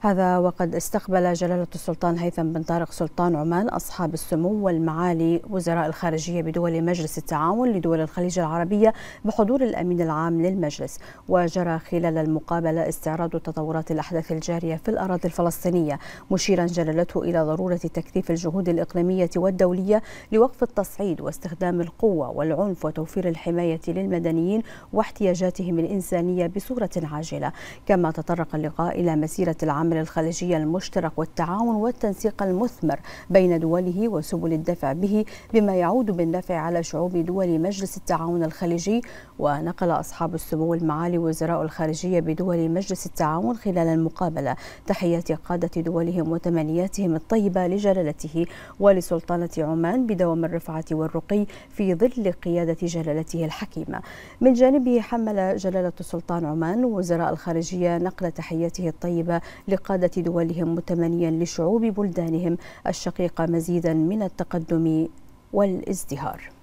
هذا وقد استقبل جلالة السلطان هيثم بن طارق سلطان عمان أصحاب السمو والمعالي وزراء الخارجية بدول مجلس التعاون لدول الخليج العربية بحضور الأمين العام للمجلس وجرى خلال المقابلة استعراض تطورات الأحداث الجارية في الأراضي الفلسطينية مشيرا جلالته إلى ضرورة تكثيف الجهود الإقليمية والدولية لوقف التصعيد واستخدام القوة والعنف وتوفير الحماية للمدنيين واحتياجاتهم الإنسانية بصورة عاجلة كما تطرق اللقاء إلى مسيرة العمل العامل الخليجي المشترك والتعاون والتنسيق المثمر بين دوله وسبل الدفع به بما يعود بالنفع على شعوب دول مجلس التعاون الخليجي ونقل أصحاب السمو المعالي وزراء الخارجية بدول مجلس التعاون خلال المقابلة تحيات قادة دولهم وتمنياتهم الطيبة لجلالته ولسلطنة عمان بدوام الرفعة والرقي في ظل قيادة جلالته الحكيمة من جانبه حمل جلالة السلطان عمان وزراء الخارجية نقل تحياته الطيبة لقادة دولهم متمنيا لشعوب بلدانهم الشقيقة مزيدا من التقدم والازدهار